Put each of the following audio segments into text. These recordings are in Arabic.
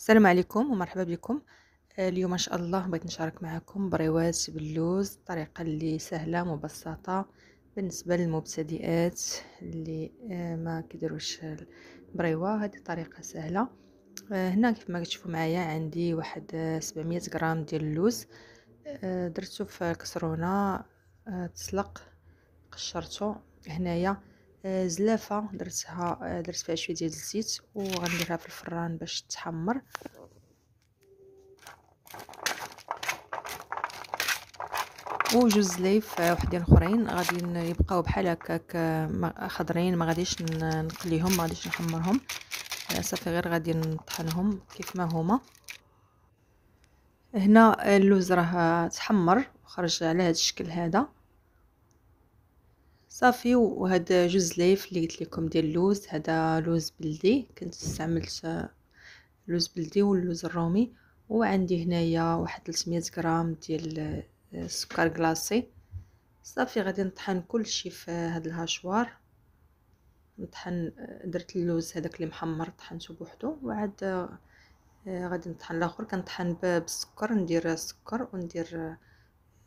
السلام عليكم ومرحبا بكم آه، اليوم ان شاء الله بغيت نشارك معكم بريواز باللوز طريقه اللي سهله مبسطه بالنسبه للمبتدئات اللي آه، ما كيديروش البريوه هذه طريقه سهله آه، هنا كيف ما كتشوفوا معايا عندي واحد 700 غرام ديال اللوز درتو في كسرونه تسلق قشرته هنايا زلافه درتها درت فيها شويه ديال الزيت وغنديرها في الفران باش تحمر وجوج زلايف آه، وحدين اخرين غادي يبقاو بحال هكاك آه، خضرين ما غاديش نقليهم ما غاديش نحمرهم آه، صافي غير غادي نطحنهم كيف ما هما هنا اللوز راه تحمر وخرج على هذا الشكل هذا صافي وهاد جوج زلايف اللي قلت لكم ديال اللوز هذا لوز بلدي كنت استعملت لوز بلدي واللوز الرومي وعندي هنايا واحد 300 غرام ديال السكر كلاصي صافي غادي نطحن كلشي في هاد الهاشوار نطحن درت اللوز هذاك اللي محمر طحنته بوحدو وعاد آه، غادي نطحن الاخر كنطحن بالسكر ندير السكر وندير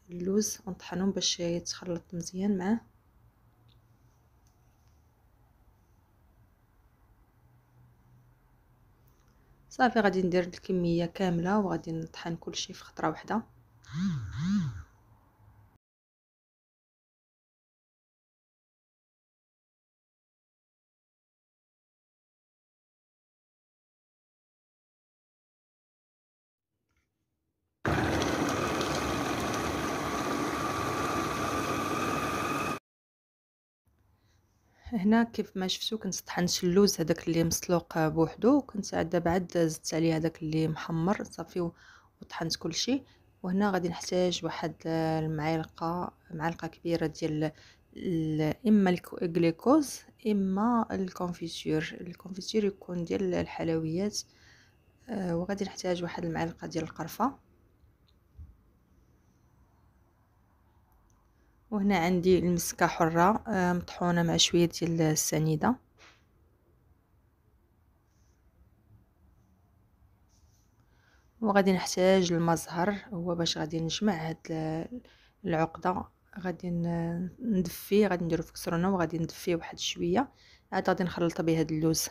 اللوز ونطحنهم باش يتخلط مزيان معاه صافي غادي ندير الكميه كامله وغادي نطحن كلشي في خطره واحده هنا كيف ما شفتو كنت طحنت اللوز هذاك اللي مسلوق بوحدو كنت عاد بعد زدت عليه هذاك اللي محمر صافي وطحنت كلشي وهنا غادي نحتاج واحد المعلقه معلقه كبيره ديال اما الكليكوز اما الكونفيتور الكونفيتور يكون ديال الحلويات آه، وغادي نحتاج واحد المعلقه ديال القرفه وهنا عندي المسكه حره آه، مطحونه مع شويه ديال السنيده وغادي نحتاج المزهر هو باش غادي نجمع هاد العقده غادي ندفيه غادي نديرو في كسرونه وغادي ندفيه واحد شويه عاد غادي نخلط به هاد اللوز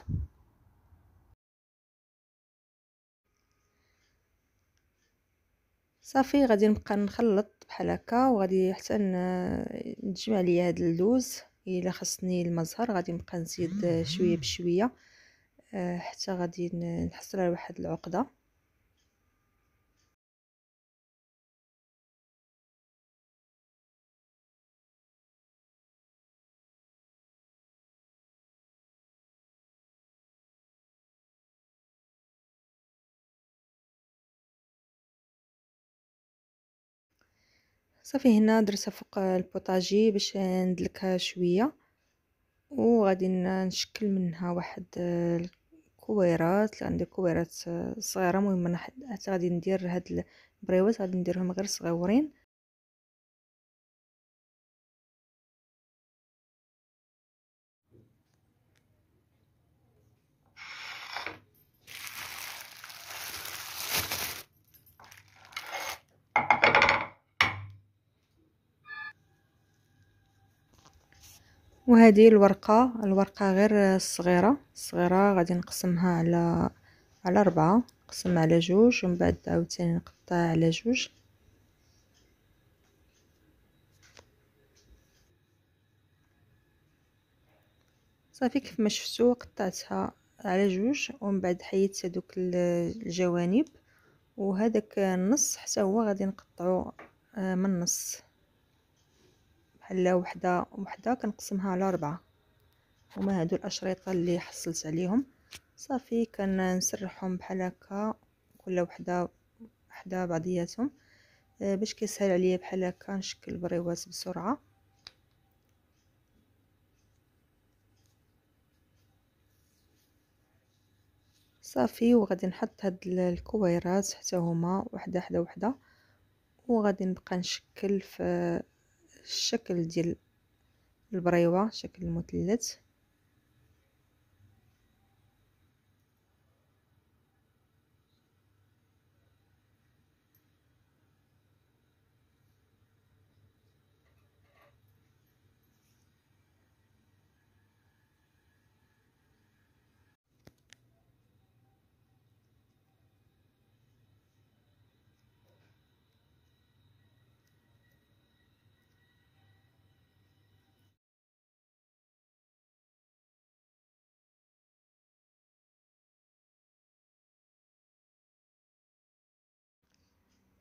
صافي غادي نبقى نخلط بحال هكا وغادي حتى نجمع ليا هاد اللوز الا خصني المزهر غادي نبقى نزيد شويه بشويه آه، حتى غادي نحصل على واحد العقده صافي هنا درتها فوق البوطاجي باش ندلكها شويه وغادي نشكل منها واحد الكويرات عندي كويرات صغيره المهم انا حتى غادي ندير هاد البريوات غادي نديرهم غير صغيورين وهذه الورقة الورقة غير الصغيرة الصغيرة غادي نقسمها على على أربعة نقسم على جوج ومن بعد عاوتاني نقطع على جوج صافي كيف ما شفتو قطعتها على جوج ومن بعد حيدت هذوك الجوانب وهذاك النص حتى هو غادي نقطعو آه، من النص على وحدة وحدة كنقسمها على ربعة هما هادو الأشرطة اللي حصلت عليهم صافي كنسرحهم بحال هكا كل وحدة حدا بعضياتهم آه، باش كيسهل عليا بحال هكا نشكل بريوات بسرعة صافي وغادي نحط هاد الكويرات حتى هما وحده حدا وحده وغادي نبقى نشكل في الشكل ديال البريوه شكل المثلث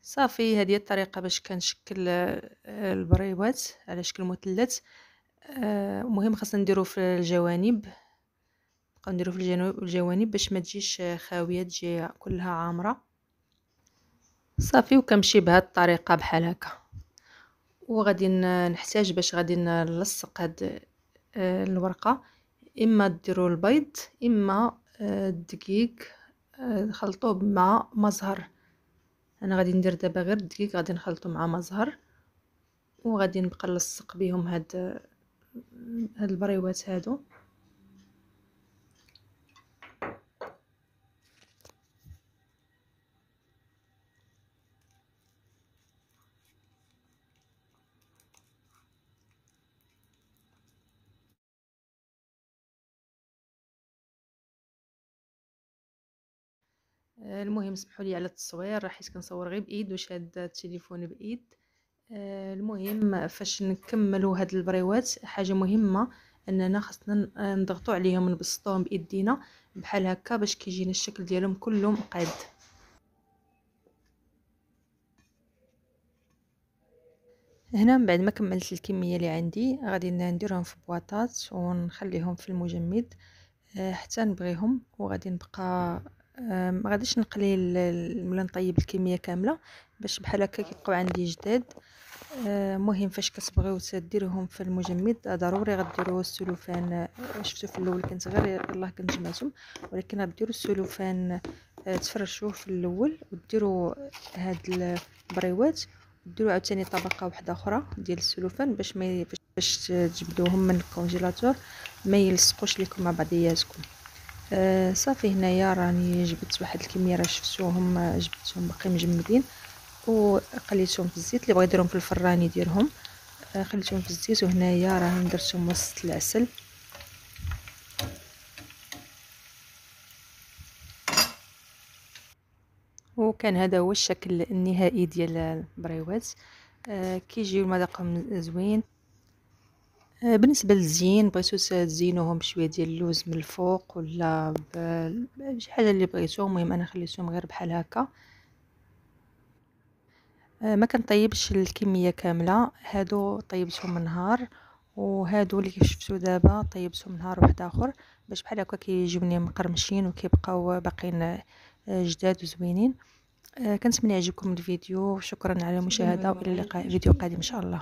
صافي هذه الطريقه باش كنشكل آه، البريوات على شكل مثلث المهم آه، خاصنا نديرو في الجوانب نبقاو نديرو في الجوانب باش ما تجيش آه، خاويه تجي كلها عامره صافي وكنمشي بهذه الطريقه بحال هكا وغادي نحتاج باش غادي نلصق هاد الورقه اما ديروا البيض اما الدقيق خلطوه مع مزهر انا غادي ندير دابا غير الدقيق غادي نخلطو مع ما زهر وغادي نبقى نلصق بهم هاد هاد البريوات هادو المهم سمحوا لي على التصوير حيت كنصور غير بايد وشاد التليفون بايد آه، المهم فاش نكملوا هاد البريوات حاجه مهمه اننا خاصنا آه، نضغطوا عليهم نبسطوهم بايدينا بحال هكا باش كيجينا الشكل ديالهم كلهم قاد هنا من بعد ما كملت الكميه اللي عندي غادي نديرهم في بواطات ونخليهم في المجمد آه، حتى نبغيهم وغادي نبقى ما غاديش نقلي ولا نطيب الكميه كامله باش بحال هكا كيبقاو عندي جداد مهم فاش كتبغيو تديروهم في المجمد آه، ضروري غديروا السلوفان آه، شفتوا في الاول كنت غير الله كنت جمعتهم ولكن غديروا السلوفان آه، تفرشوه في الاول وديروا هاد البريوات ديروا عاوتاني طبقه واحده اخرى ديال السلوفان باش ما باش تجبدوهم من الكونجيلاتور ما يلصقوش لكم مع بعضياتكم آه صافي هنايا راني جبت واحد الكميه راه شفتوهم آه، جبتهم باقي مجمدين وقليتهم في الزيت اللي بغا يديرهم في الفران يديرهم آه خليتهم في الزيت وهنايا راه درتهم وسط العسل وكان هذا هو الشكل النهائي ديال البريوات آه كيجيو مذاقهم زوين آه، بالنسبه للزين بغيتو تزينوهم بشويه ديال اللوز من الفوق ولا شي حاجه اللي بغيتو المهم انا خليتهم غير بحال هكا آه، ما كنطيبش الكميه كامله هادو طيبتهم من نهار وهادو اللي شفتو دابا طيبتهم نهار واحد اخر باش بحال هكا كيجيوني مقرمشين وكيبقاو باقيين آه، جداد وزوينين كنتمنى يعجبكم الفيديو شكرا على المشاهده والى اللقاء فيديو قادم ان شاء الله